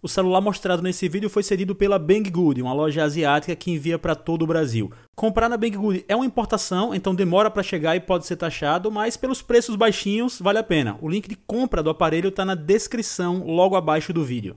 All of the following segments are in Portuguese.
O celular mostrado nesse vídeo foi cedido pela Banggood, uma loja asiática que envia para todo o Brasil. Comprar na Banggood é uma importação, então demora para chegar e pode ser taxado, mas pelos preços baixinhos vale a pena. O link de compra do aparelho está na descrição logo abaixo do vídeo.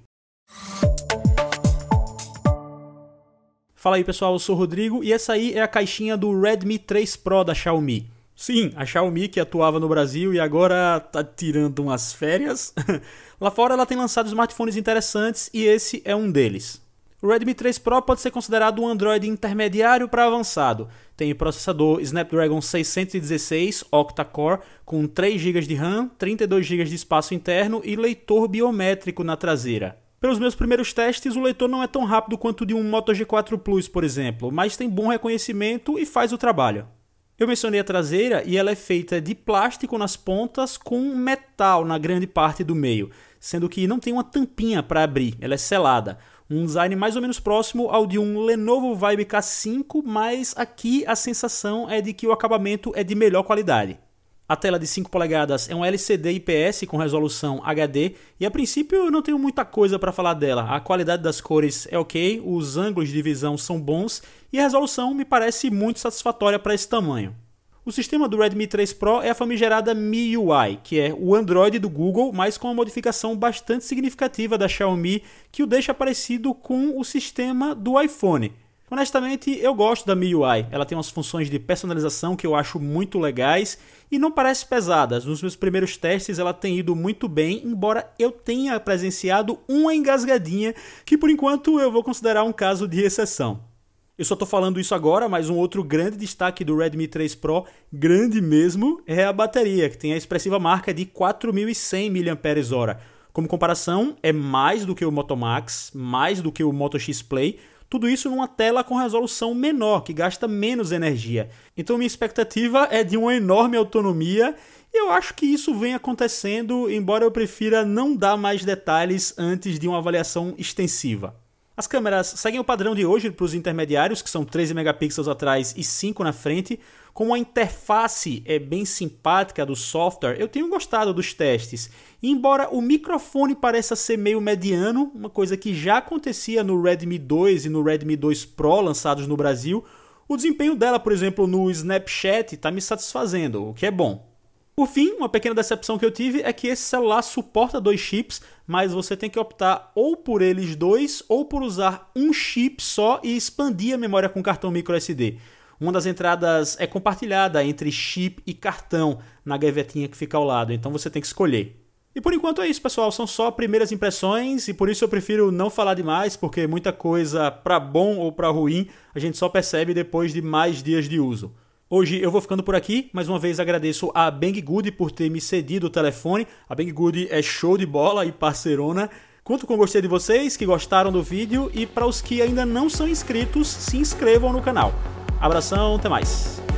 Fala aí pessoal, eu sou o Rodrigo e essa aí é a caixinha do Redmi 3 Pro da Xiaomi. Sim, a Xiaomi que atuava no Brasil e agora tá tirando umas férias. Lá fora ela tem lançado smartphones interessantes e esse é um deles. O Redmi 3 Pro pode ser considerado um Android intermediário para avançado. Tem processador Snapdragon 616 octa-core com 3 GB de RAM, 32 GB de espaço interno e leitor biométrico na traseira. Pelos meus primeiros testes, o leitor não é tão rápido quanto o de um Moto G4 Plus, por exemplo, mas tem bom reconhecimento e faz o trabalho. Eu mencionei a traseira e ela é feita de plástico nas pontas com metal na grande parte do meio, sendo que não tem uma tampinha para abrir, ela é selada. Um design mais ou menos próximo ao de um Lenovo Vibe K5, mas aqui a sensação é de que o acabamento é de melhor qualidade. A tela de 5 polegadas é um LCD IPS com resolução HD e a princípio eu não tenho muita coisa para falar dela. A qualidade das cores é ok, os ângulos de visão são bons e a resolução me parece muito satisfatória para esse tamanho. O sistema do Redmi 3 Pro é a famigerada MIUI, que é o Android do Google, mas com uma modificação bastante significativa da Xiaomi, que o deixa parecido com o sistema do iPhone. Honestamente, eu gosto da MIUI. Ela tem umas funções de personalização que eu acho muito legais e não parece pesadas. Nos meus primeiros testes ela tem ido muito bem, embora eu tenha presenciado uma engasgadinha que por enquanto eu vou considerar um caso de exceção. Eu só estou falando isso agora, mas um outro grande destaque do Redmi 3 Pro, grande mesmo, é a bateria, que tem a expressiva marca de 4100 mAh. Como comparação, é mais do que o Moto Max, mais do que o Moto X Play, tudo isso numa tela com resolução menor, que gasta menos energia. Então minha expectativa é de uma enorme autonomia e eu acho que isso vem acontecendo, embora eu prefira não dar mais detalhes antes de uma avaliação extensiva. As câmeras seguem o padrão de hoje para os intermediários, que são 13 megapixels atrás e 5 na frente. Como a interface é bem simpática do software, eu tenho gostado dos testes. embora o microfone pareça ser meio mediano, uma coisa que já acontecia no Redmi 2 e no Redmi 2 Pro lançados no Brasil, o desempenho dela, por exemplo, no Snapchat está me satisfazendo, o que é bom. Por fim, uma pequena decepção que eu tive é que esse celular suporta dois chips, mas você tem que optar ou por eles dois ou por usar um chip só e expandir a memória com cartão microSD. Uma das entradas é compartilhada entre chip e cartão na gavetinha que fica ao lado, então você tem que escolher. E por enquanto é isso, pessoal. São só primeiras impressões e por isso eu prefiro não falar demais, porque muita coisa, para bom ou para ruim, a gente só percebe depois de mais dias de uso. Hoje eu vou ficando por aqui. Mais uma vez agradeço a Banggood Good por ter me cedido o telefone. A Banggood Good é show de bola e parceirona. Conto com gostei de vocês que gostaram do vídeo e para os que ainda não são inscritos, se inscrevam no canal. Abração, até mais.